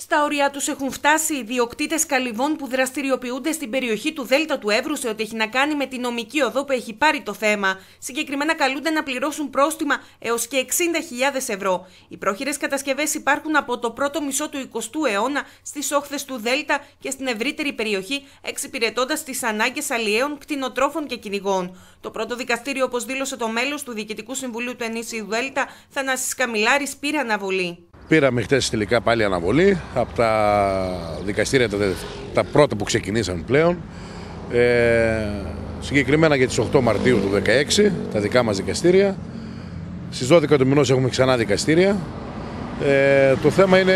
Στα ωριά τους έχουν φτάσει οι διοκτήτες καλυβών που δραστηριοποιούνται στην περιοχή του Δέλτα του Εύρου σε ό,τι έχει να κάνει με την νομική οδό που έχει πάρει το θέμα. Συγκεκριμένα καλούνται να πληρώσουν πρόστιμα έως και 60.000 ευρώ. Οι πρόχειρες κατασκευές υπάρχουν από το πρώτο μισό του 20ου αιώνα στις όχθες του Δέλτα και στην ευρύτερη περιοχή, εξυπηρετώντας τις ανάγκες αλλιέων, κτηνοτρόφων και κυνηγών. Το πρώτο δικαστήριο, όπως δήλωσε το μέλος του Διοικητικού Συμβουλίου του Ενίσιου Δέλτα, θα πήρε αναβολή. Πήραμε χτες τελικά πάλι αναβολή από τα δικαστήρια, τα, πρώτα που ξεκινήσαν πλέον. Ε, συγκεκριμένα για τις 8 Μαρτίου του 2016, τα δικά μας δικαστήρια. Στις 12 του μηνός έχουμε ξανά δικαστήρια. Ε, το θέμα είναι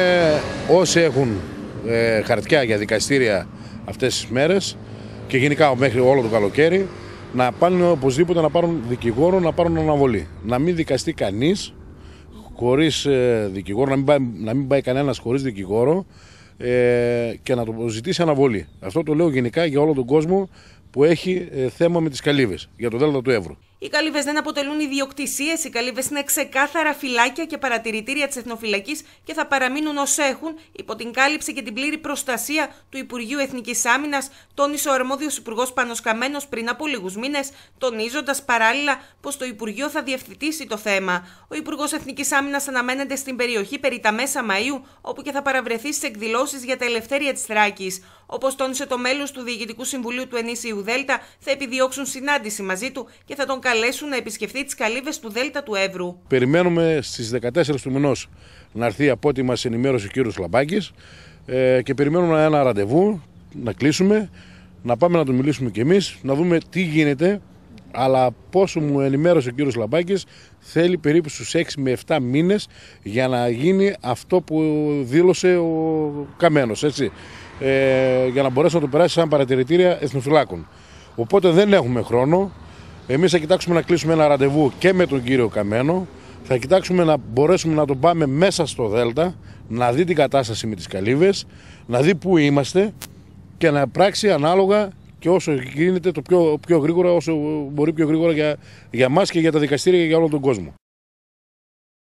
όσοι έχουν ε, χαρτιά για δικαστήρια αυτές τις μέρες και γενικά μέχρι όλο το καλοκαίρι να πάνε οπωσδήποτε να πάρουν δικηγόρο, να πάρουν αναβολή. Να μην δικαστεί κανείς χωρίς ε, δικηγόρο, να μην πάει, να μην πάει κανένας χωρίς δικηγόρο ε, και να το ζητήσει αναβολή. Αυτό το λέω γενικά για όλο τον κόσμο που έχει ε, θέμα με τις καλύβες για το Δέλτα του Εύρου. Οι καλύβες δεν αποτελούν ιδιοκτησίες. Οι καλύβες είναι ξεκάθαρα φυλάκια και παρατηρητήρια της Εθνοφυλακής και θα παραμείνουν ως έχουν υπό την κάλυψη και την πλήρη προστασία του Υπουργείου Εθνικής Άμυνας, τόνισε ο αρμόδιος Υπουργός Πανοσκαμένο πριν από λίγους μήνες, τονίζοντας παράλληλα πως το Υπουργείο θα διευθυντήσει το θέμα. Ο Υπουργός Εθνικής Άμυνας αναμένεται στην περιοχή περί τα μέσα Μαου, όπου και θα παραβρεθεί στις εκδηλώσεις για τα ελευθέρια της Θράκης. Όπως τόνισε το μέλος του Διοικητικού Συμβουλίου του Ενήσιου Δέλτα, θα επιδιώξουν συνάντηση μαζί του και θα τον καλέσουν να επισκεφθεί τις καλύβες του Δέλτα του Εύρου. Περιμένουμε στις 14 του μηνός να έρθει από ό,τι μα ενημέρωσε ο κύριος Λαμπάκης ε, και περιμένουμε ένα ραντεβού να κλείσουμε, να πάμε να τον μιλήσουμε κι εμείς, να δούμε τι γίνεται. Αλλά πόσο μου ενημέρωσε ο κύριος Λαμπάκης θέλει περίπου στους 6 με 7 μήνες για να γίνει αυτό που δήλωσε ο Καμένος, έτσι. Ε, για να μπορέσει να το περάσει σαν παρατηρητήρια εθνοφυλάκων. Οπότε δεν έχουμε χρόνο. Εμείς θα κοιτάξουμε να κλείσουμε ένα ραντεβού και με τον κύριο Καμένο. Θα κοιτάξουμε να μπορέσουμε να το πάμε μέσα στο Δέλτα, να δει την κατάσταση με τις καλύβες, να δει πού είμαστε και να πράξει ανάλογα και όσο γίνεται το πιο, γρήγορα, όσο μπορεί πιο γρήγορα για, για μας και για τα δικαστήρια και για όλο τον κόσμο.